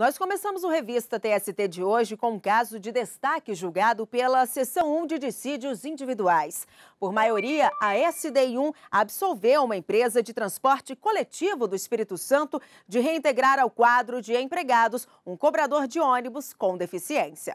Nós começamos o Revista TST de hoje com um caso de destaque julgado pela Seção 1 de Dissídios Individuais. Por maioria, a SDI1 absolveu uma empresa de transporte coletivo do Espírito Santo de reintegrar ao quadro de empregados um cobrador de ônibus com deficiência.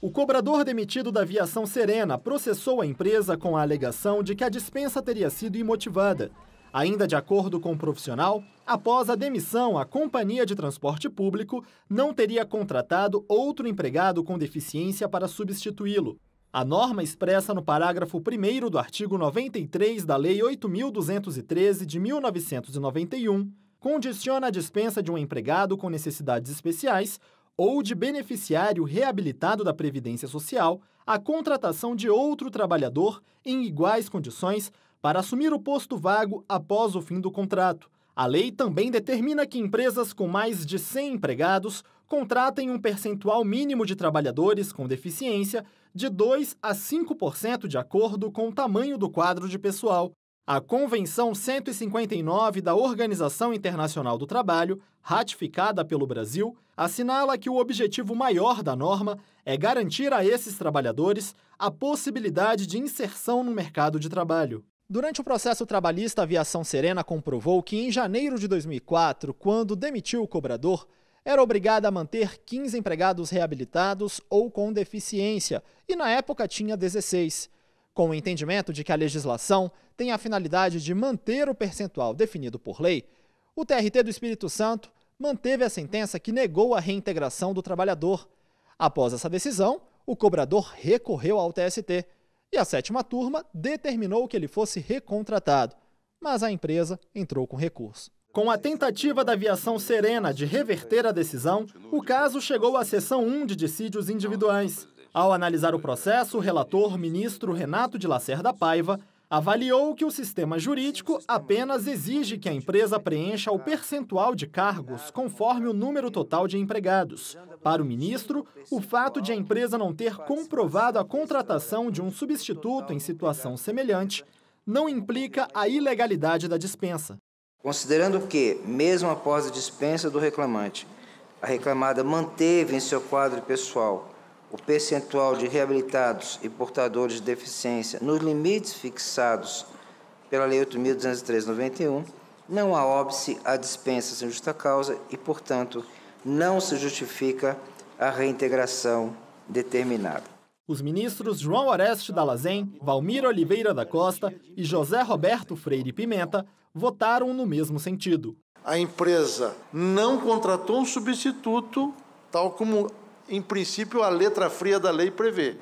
O cobrador demitido da Aviação Serena processou a empresa com a alegação de que a dispensa teria sido imotivada. Ainda de acordo com o profissional, após a demissão, a companhia de transporte público não teria contratado outro empregado com deficiência para substituí-lo. A norma expressa no parágrafo 1 do artigo 93 da Lei 8.213 de 1991 condiciona a dispensa de um empregado com necessidades especiais ou de beneficiário reabilitado da Previdência Social a contratação de outro trabalhador em iguais condições para assumir o posto vago após o fim do contrato. A lei também determina que empresas com mais de 100 empregados contratem um percentual mínimo de trabalhadores com deficiência de 2 a 5% de acordo com o tamanho do quadro de pessoal. A Convenção 159 da Organização Internacional do Trabalho, ratificada pelo Brasil, assinala que o objetivo maior da norma é garantir a esses trabalhadores a possibilidade de inserção no mercado de trabalho. Durante o processo trabalhista, a Aviação Serena comprovou que, em janeiro de 2004, quando demitiu o cobrador, era obrigada a manter 15 empregados reabilitados ou com deficiência, e na época tinha 16. Com o entendimento de que a legislação tem a finalidade de manter o percentual definido por lei, o TRT do Espírito Santo manteve a sentença que negou a reintegração do trabalhador. Após essa decisão, o cobrador recorreu ao TST e a sétima turma determinou que ele fosse recontratado, mas a empresa entrou com recurso. Com a tentativa da aviação Serena de reverter a decisão, o caso chegou à seção 1 de dissídios individuais. Ao analisar o processo, o relator, ministro Renato de Lacerda Paiva, avaliou que o sistema jurídico apenas exige que a empresa preencha o percentual de cargos conforme o número total de empregados. Para o ministro, o fato de a empresa não ter comprovado a contratação de um substituto em situação semelhante não implica a ilegalidade da dispensa. Considerando que, mesmo após a dispensa do reclamante, a reclamada manteve em seu quadro pessoal o percentual de reabilitados e portadores de deficiência nos limites fixados pela Lei 8.203/91, não há óbice à dispensa sem justa causa e, portanto, não se justifica a reintegração determinada. Os ministros João Oreste Dalazen, Valmir Oliveira da Costa e José Roberto Freire Pimenta votaram no mesmo sentido. A empresa não contratou um substituto, tal como em princípio, a letra fria da lei prevê.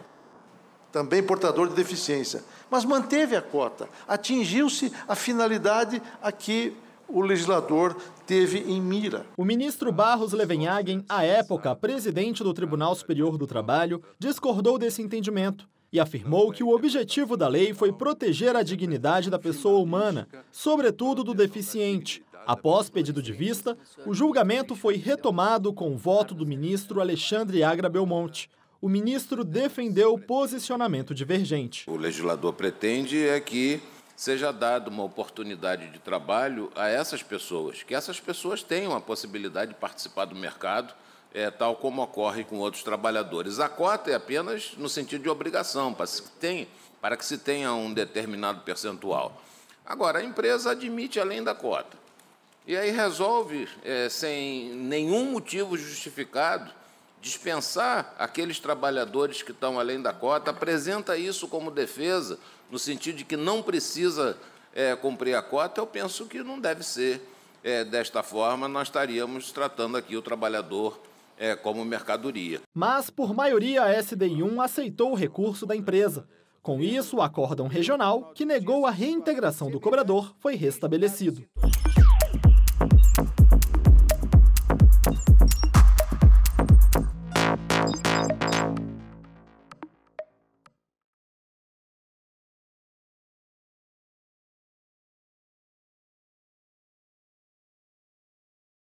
Também portador de deficiência. Mas manteve a cota. Atingiu-se a finalidade a que o legislador teve em mira. O ministro Barros Levenhagen, à época presidente do Tribunal Superior do Trabalho, discordou desse entendimento e afirmou que o objetivo da lei foi proteger a dignidade da pessoa humana, sobretudo do deficiente, Após pedido de vista, o julgamento foi retomado com o voto do ministro Alexandre Agra Belmonte. O ministro defendeu o posicionamento divergente. O legislador pretende é que seja dada uma oportunidade de trabalho a essas pessoas, que essas pessoas tenham a possibilidade de participar do mercado, é, tal como ocorre com outros trabalhadores. A cota é apenas no sentido de obrigação, para, se para que se tenha um determinado percentual. Agora, a empresa admite além da cota. E aí resolve, é, sem nenhum motivo justificado, dispensar aqueles trabalhadores que estão além da cota, apresenta isso como defesa, no sentido de que não precisa é, cumprir a cota, eu penso que não deve ser é, desta forma, nós estaríamos tratando aqui o trabalhador é, como mercadoria. Mas, por maioria, a SDI1 aceitou o recurso da empresa. Com isso, o acórdão regional, que negou a reintegração do cobrador, foi restabelecido.